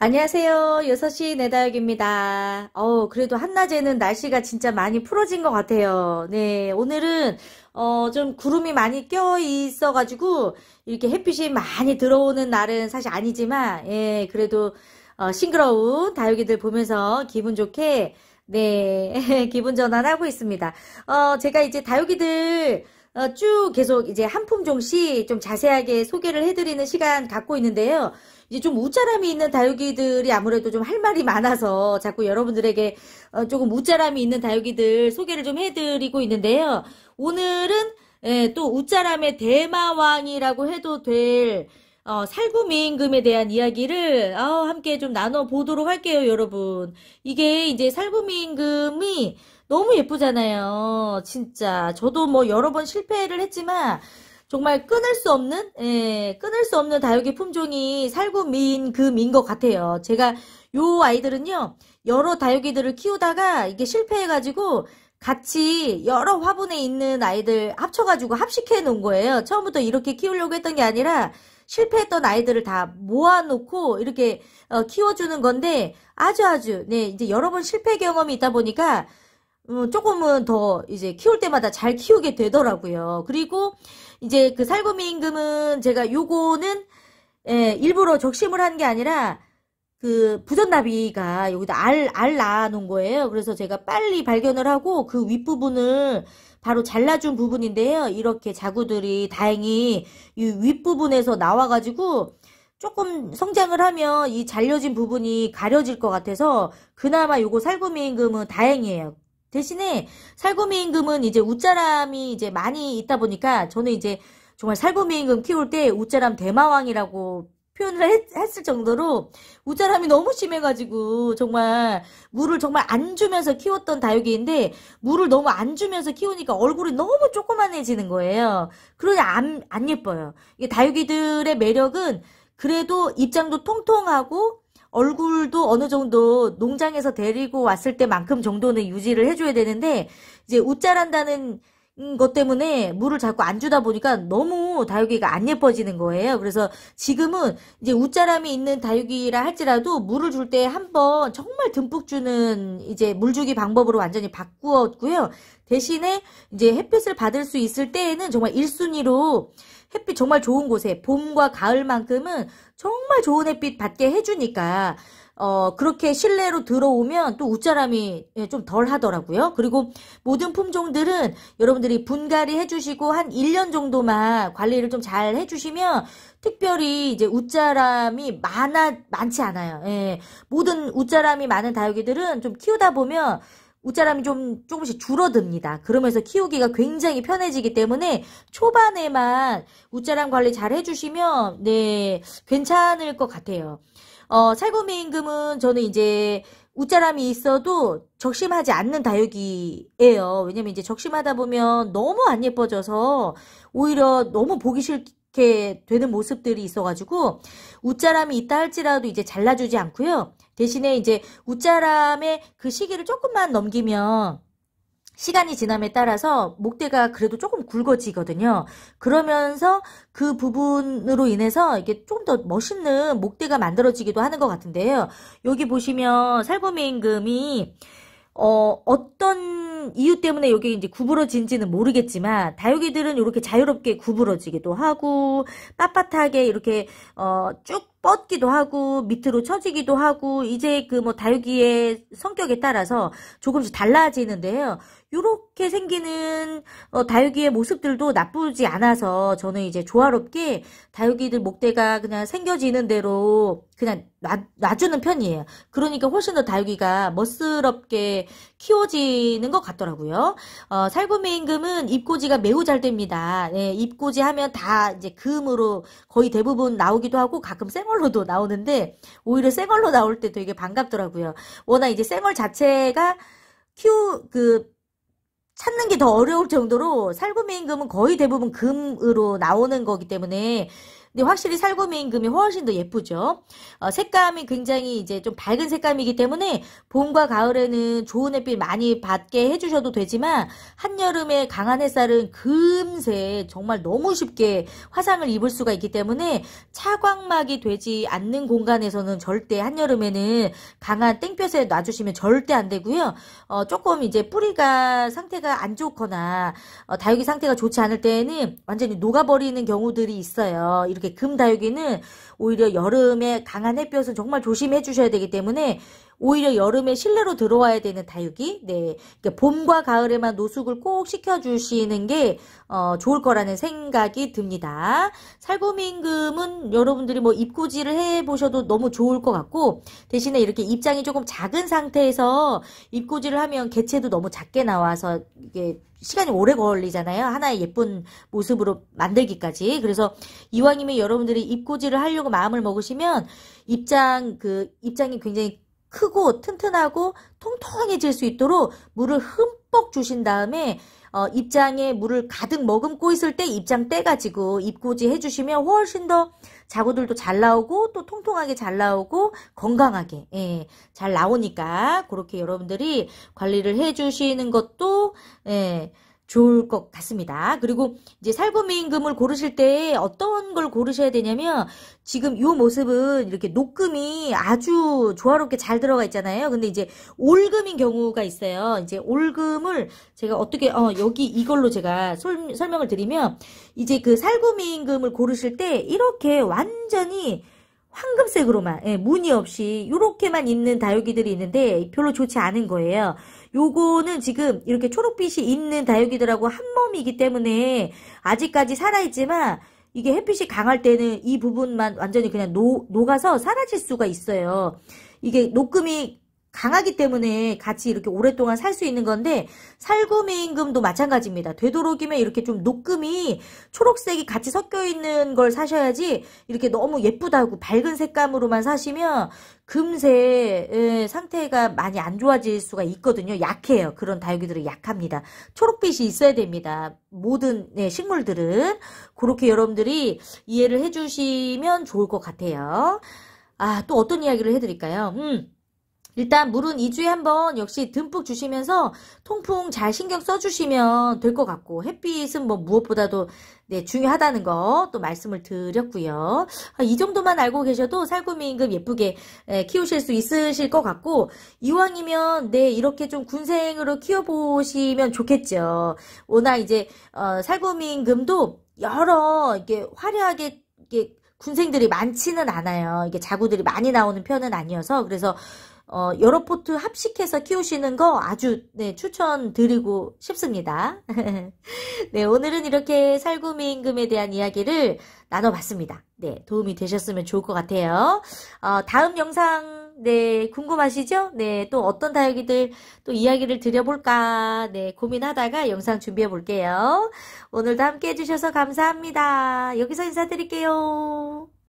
안녕하세요. 6시 내다육입니다. 어 그래도 한낮에는 날씨가 진짜 많이 풀어진 것 같아요. 네, 오늘은 어, 좀 구름이 많이 껴있어가지고 이렇게 햇빛이 많이 들어오는 날은 사실 아니지만 예, 그래도 어, 싱그러운 다육이들 보면서 기분 좋게 네, 기분 전환하고 있습니다. 어, 제가 이제 다육이들 어, 쭉 계속 이제 한 품종씩 좀 자세하게 소개를 해드리는 시간 갖고 있는데요. 이제 좀 우짜람이 있는 다육이들이 아무래도 좀 할 말이 많아서 자꾸 여러분들에게 어, 조금 우짜람이 있는 다육이들 소개를 좀 해드리고 있는데요. 오늘은 예, 또 우짜람의 대마왕이라고 해도 될 어, 살구미임금에 대한 이야기를 어, 함께 좀 나눠보도록 할게요, 여러분. 이게 이제 살구미임금이 너무 예쁘잖아요. 진짜. 저도 뭐 여러 번 실패를 했지만 정말 끊을 수 없는 예, 끊을 수 없는 다육이 품종이 살구 미인 금인 것 같아요. 제가 요 아이들은요 여러 다육이들을 키우다가 이게 실패해가지고 같이 여러 화분에 있는 아이들 합쳐가지고 합식해 놓은 거예요. 처음부터 이렇게 키우려고 했던 게 아니라 실패했던 아이들을 다 모아놓고 이렇게 어, 키워주는 건데 아주 아주 네 이제 여러 번 실패 경험이 있다 보니까 음, 조금은 더 이제 키울 때마다 잘 키우게 되더라고요. 그리고 이제 그살구미 임금은 제가 요거는 예, 일부러 적심을 한 게 아니라 그 부전나비가 여기다 알, 알낳놓은 거예요. 그래서 제가 빨리 발견을 하고 그 윗부분을 바로 잘라준 부분인데요. 이렇게 자구들이 다행히 이 윗부분에서 나와가지고 조금 성장을 하면 이 잘려진 부분이 가려질 것 같아서 그나마 요거 살구미임금은 다행이에요. 대신에 살구미 임금은 이제 웃자람이 이제 많이 있다 보니까 저는 이제 정말 살구미 임금 키울 때 웃자람 대마왕이라고 표현을 했, 을 정도로 우자람이 너무 심해가지고 정말 물을 정말 안 주면서 키웠던 다육이인데 물을 너무 안 주면서 키우니까 얼굴이 너무 조그만해지는 거예요. 그러니 안, 안 예뻐요. 이게 다육이들의 매력은 그래도 입장도 통통하고 얼굴도 어느 정도 농장에서 데리고 왔을 때만큼 정도는 유지를 해줘야 되는데 이제 웃자란다는 것 때문에 물을 자꾸 안 주다 보니까 너무 다육이가 안 예뻐지는 거예요. 그래서 지금은 이제 웃자람이 있는 다육이라 할지라도 물을 줄 때 한번 정말 듬뿍 주는 이제 물주기 방법으로 완전히 바꾸었고요. 대신에 이제 햇빛을 받을 수 있을 때에는 정말 1순위로 햇빛 정말 좋은 곳에 봄과 가을만큼은 정말 좋은 햇빛 받게 해주니까 어, 그렇게 실내로 들어오면 또 웃자람이 예, 좀덜 하더라고요. 그리고 모든 품종들은 여러분들이 분갈이 해주시고 한 1년 정도만 관리를 좀 잘 해주시면 특별히 이제 웃자람이 많아, 많지 않아요. 예, 모든 웃자람이 많은 다육이들은 좀 키우다 보면 웃자람이 좀 조금씩 줄어듭니다. 그러면서 키우기가 굉장히 편해지기 때문에 초반에만 웃자람 관리 잘 해주시면 네 괜찮을 것 같아요. 어, 살구미임금은 저는 이제 웃자람이 있어도 적심하지 않는 다육이에요 왜냐면 이제 적심하다 보면 너무 안 예뻐져서 오히려 너무 보기 싫게 되는 모습들이 있어가지고 웃자람이 있다 할지라도 이제 잘라주지 않고요. 대신에 이제 웃자람의 그 시기를 조금만 넘기면 시간이 지남에 따라서 목대가 그래도 조금 굵어지거든요. 그러면서 그 부분으로 인해서 이게 조금 더 멋있는 목대가 만들어지기도 하는 것 같은데요. 여기 보시면 살구미임금이 어, 어떤 이유 때문에 여기 이제 구부러진지는 모르겠지만 다육이들은 이렇게 자유롭게 구부러지기도 하고 빳빳하게 이렇게 어, 쭉 뻗기도 하고 밑으로 처지기도 하고 이제 그 뭐 다육이의 성격에 따라서 조금씩 달라지는데요. 이렇게 생기는 어, 다육이의 모습들도 나쁘지 않아서 저는 이제 조화롭게 다육이들 목대가 그냥 생겨지는 대로 그냥 놔, 놔주는 편이에요. 그러니까 훨씬 더 다육이가 멋스럽게 키워지는 것 같더라고요. 어, 살구매 임금은 입고지가 매우 잘 됩니다. 네, 입고지 하면 다 이제 금으로 거의 대부분 나오기도 하고 가끔 생얼로도 나오는데 오히려 생얼로 나올 때 되게 반갑더라고요. 워낙 이제 생얼 자체가 큐, 그, 찾는 게 더 어려울 정도로 살구매 임금은 거의 대부분 금으로 나오는 거기 때문에 근데 확실히 살구미 임금이 훨씬 더 예쁘죠. 어, 색감이 굉장히 이제 좀 밝은 색감이기 때문에 봄과 가을에는 좋은 햇빛 많이 받게 해주셔도 되지만 한여름에 강한 햇살은 금세 정말 너무 쉽게 화상을 입을 수가 있기 때문에 차광막이 되지 않는 공간에서는 절대 한여름에는 강한 땡볕에 놔주시면 절대 안 되고요. 어, 조금 이제 뿌리가 상태가 안 좋거나 어, 다육이 상태가 좋지 않을 때에는 완전히 녹아버리는 경우들이 있어요. 이렇게 금다육이는 오히려 여름에 강한 햇볕은 정말 조심해 주셔야 되기 때문에 오히려 여름에 실내로 들어와야 되는 다육이, 네, 그러니까 봄과 가을에만 노숙을 꼭 시켜주시는 게 어, 좋을 거라는 생각이 듭니다. 살구민금은 여러분들이 뭐 입고지를 해보셔도 너무 좋을 것 같고 대신에 이렇게 입장이 조금 작은 상태에서 입고지를 하면 개체도 너무 작게 나와서 이게 시간이 오래 걸리잖아요. 하나의 예쁜 모습으로 만들기까지. 그래서 이왕이면 여러분들이 입고지를 하려고 마음을 먹으시면 입장 그 입장이 굉장히 크고 튼튼하고 통통해질 수 있도록 물을 흠뻑 주신 다음에 어, 입장에 물을 가득 머금고 있을 때 입장 떼가지고 입꼬지 해주시면 훨씬 더 자구들도 잘 나오고 또 통통하게 잘 나오고 건강하게 예, 잘 나오니까 그렇게 여러분들이 관리를 해주시는 것도 예, 좋을 것 같습니다. 그리고 이제 살구미임금을 고르실 때 어떤 걸 고르셔야 되냐면 지금 이 모습은 이렇게 녹금이 아주 조화롭게 잘 들어가 있잖아요. 근데 이제 올금인 경우가 있어요. 이제 올금을 제가 어떻게 어 여기 이걸로 제가 솔, 설명을 드리면 이제 그살구미임금을 고르실 때 이렇게 완전히 황금색으로만 예, 무늬 없이 이렇게만 있는 다육이들이 있는데 별로 좋지 않은 거예요. 요거는 지금 이렇게 초록빛이 있는 다육이들하고 한 몸이기 때문에 아직까지 살아있지만 이게 햇빛이 강할 때는 이 부분만 완전히 그냥 녹, 녹아서 사라질 수가 있어요. 이게 녹금이 강하기 때문에 같이 이렇게 오랫동안 살 수 있는 건데 살구매임금도 마찬가지입니다. 되도록이면 이렇게 좀 녹금이 초록색이 같이 섞여 있는 걸 사셔야지 이렇게 너무 예쁘다고 밝은 색감으로만 사시면 금세 예, 상태가 많이 안 좋아질 수가 있거든요. 약해요. 그런 다육이들은 약합니다. 초록빛이 있어야 됩니다. 모든 네, 식물들은 그렇게 여러분들이 이해를 해주시면 좋을 것 같아요. 아, 또 어떤 이야기를 해드릴까요? 음. 일단 물은 2주에 한 번 역시 듬뿍 주시면서 통풍 잘 신경 써주시면 될 것 같고 햇빛은 뭐 무엇보다도 네, 중요하다는 거 또 말씀을 드렸고요. 아, 이 정도만 알고 계셔도 살구미 임금 예쁘게 키우실 수 있으실 것 같고 이왕이면 네 이렇게 좀 군생으로 키워보시면 좋겠죠. 워낙 이제 어, 살구미 임금도 여러 이게 화려하게 이게 군생들이 많지는 않아요. 이게 자구들이 많이 나오는 편은 아니어서 그래서 어, 여러 포트 합식해서 키우시는 거 아주 네, 추천드리고 싶습니다. 네, 오늘은 이렇게 살구미 임금에 대한 이야기를 나눠봤습니다. 네, 도움이 되셨으면 좋을 것 같아요. 어, 다음 영상 네, 궁금하시죠? 네, 또 어떤 다육이들 또 이야기를 드려볼까? 네, 고민하다가 영상 준비해 볼게요. 오늘도 함께 해주셔서 감사합니다. 여기서 인사드릴게요.